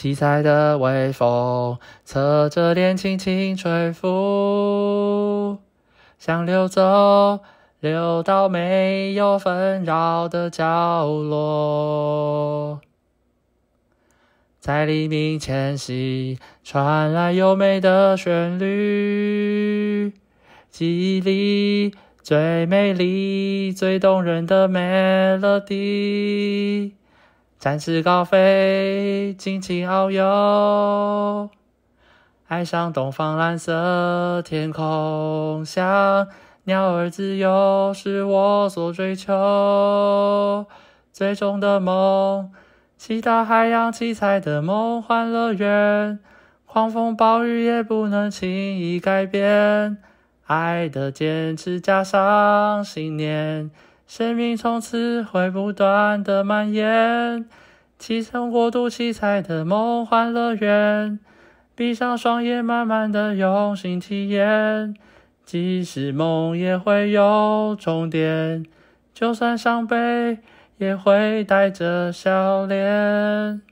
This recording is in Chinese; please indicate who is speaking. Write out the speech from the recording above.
Speaker 1: 七彩的微风，侧着脸轻轻吹拂，想溜走，溜到没有纷扰的角落。在黎明前夕，传来优美的旋律，记忆里最美丽、最动人的 melody。展翅高飞，尽情遨游，爱上东方蓝色天空，像鸟儿自由是我所追求。最终的梦，七大海洋七彩的梦幻乐园，狂风暴雨也不能轻易改变，爱的坚持加上信念。生命从此会不断的蔓延，七层国度七彩的梦幻乐园，闭上双眼慢慢的用心体验，即使梦也会有终点，就算伤悲也会带着笑脸。